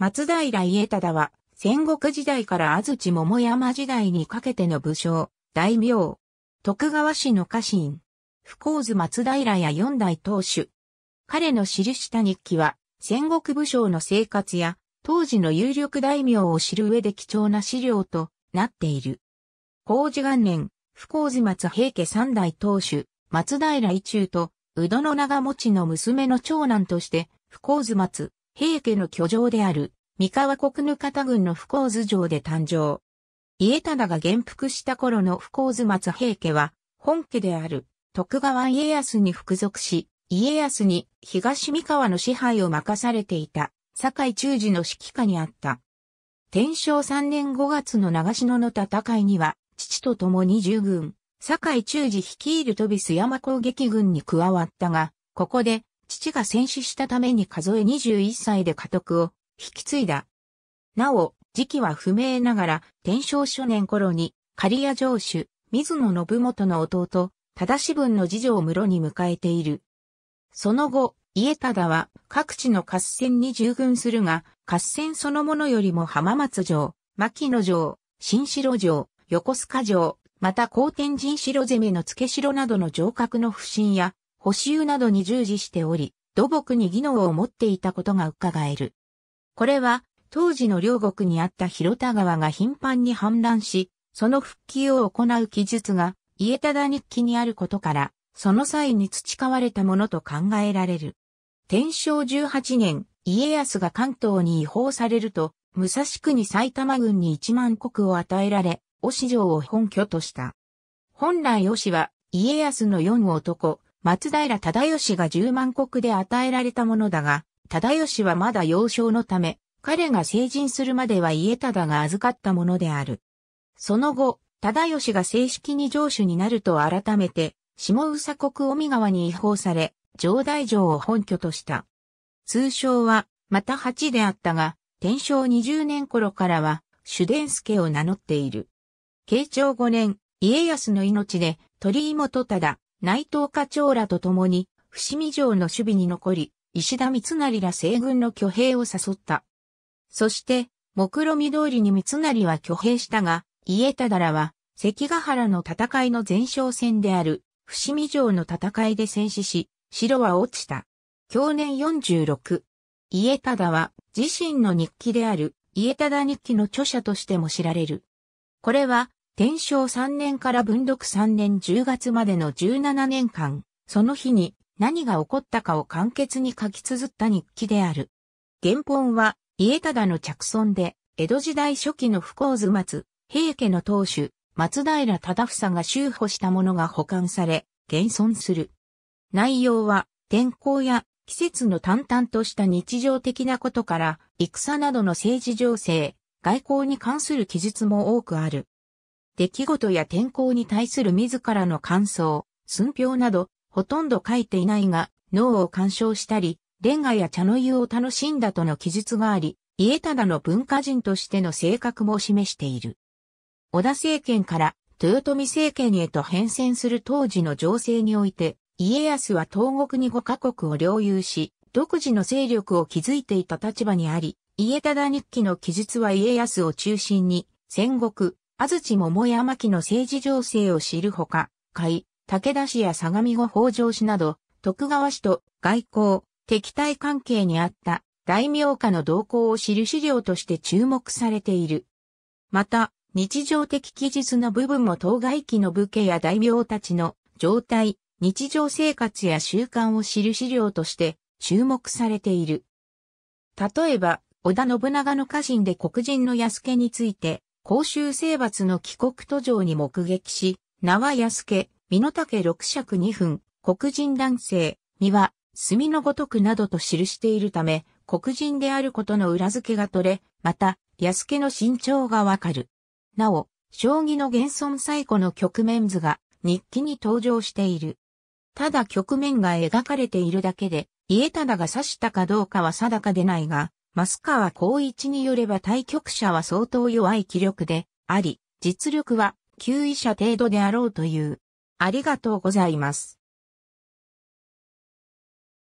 松平家忠は、戦国時代から安土桃山時代にかけての武将、大名。徳川氏の家臣。福幸津松平や四代当主。彼の記した日記は、戦国武将の生活や、当時の有力大名を知る上で貴重な資料となっている。工事元年、福幸津松平家三代当主、松平一中と、宇戸の長持ちの娘の長男として、福幸津松、平家の居城である三河国ぬ方軍の不幸図城で誕生。家忠が元服した頃の不幸図松平家は、本家である徳川家康に服属し、家康に東三河の支配を任されていた、堺忠中治の指揮下にあった。天正3年5月の長篠の戦いには、父と共に従軍、堺忠中治率いる飛び須山攻撃軍に加わったが、ここで父が戦死したために数え21歳で家督を引き継いだ。なお、時期は不明ながら、天正初年頃に、刈谷城主、水野信元の弟、忠志分の次女を室に迎えている。その後、家忠は各地の合戦に従軍するが、合戦そのものよりも浜松城、牧野城、新城城、横須賀城、また高天神城攻めの付け城などの城郭の不振や、補修などに従事しており、土木に技能を持っていたことが伺える。これは、当時の両国にあった広田川が頻繁に氾濫し、その復旧を行う記述が、家忠日記にあることから、その際に培われたものと考えられる。天正18年、家康が関東に移放されると、武蔵国埼玉軍に一万国を与えられ、市城を本拠とした。本来押は、家康の四男、松平忠義が十万国で与えられたものだが、忠義はまだ幼少のため、彼が成人するまでは家忠が預かったものである。その後、忠義が正式に城主になると改めて、下宇佐国尾身川に違法され、城大城を本拠とした。通称は、また八であったが、天正二十年頃からは、主伝助を名乗っている。慶長五年、家康の命で、鳥居元忠、内藤課長らと共に、伏見城の守備に残り、石田三成ら西軍の挙兵を誘った。そして、目論見通りに三成は挙兵したが、家忠らは、関ヶ原の戦いの前哨戦である、伏見城の戦いで戦死し、城は落ちた。去年46。家忠は、自身の日記である、家忠日記の著者としても知られる。これは、天正3年から文禄3年10月までの17年間、その日に何が起こったかを簡潔に書き綴った日記である。原本は、家忠の着村で、江戸時代初期の不幸図末、平家の当主、松平忠房が修補したものが保管され、現存する。内容は、天候や季節の淡々とした日常的なことから、戦などの政治情勢、外交に関する記述も多くある。出来事や天候に対する自らの感想、寸評など、ほとんど書いていないが、脳を鑑賞したり、レンガや茶の湯を楽しんだとの記述があり、家忠の文化人としての性格も示している。織田政権から豊臣政権へと変遷する当時の情勢において、家康は東国に5カ国を領有し、独自の勢力を築いていた立場にあり、家忠日記の記述は家康を中心に、戦国、安土桃山期の政治情勢を知るほか、海、武田氏や相模後北条氏など、徳川氏と外交、敵対関係にあった大名家の動向を知る資料として注目されている。また、日常的記述の部分も当該期の武家や大名たちの状態、日常生活や習慣を知る資料として注目されている。例えば、織田信長の家臣で黒人の安家について、公衆征伐の帰国途上に目撃し、名は安家、身の丈六尺二分、黒人男性、身は、墨のごとくなどと記しているため、黒人であることの裏付けが取れ、また、安家の身長がわかる。なお、将棋の現存最古の局面図が日記に登場している。ただ局面が描かれているだけで、家忠が指したかどうかは定かでないが、増川光一によれば対局者は相当弱い気力であり、実力は9位者程度であろうという。ありがとうございます。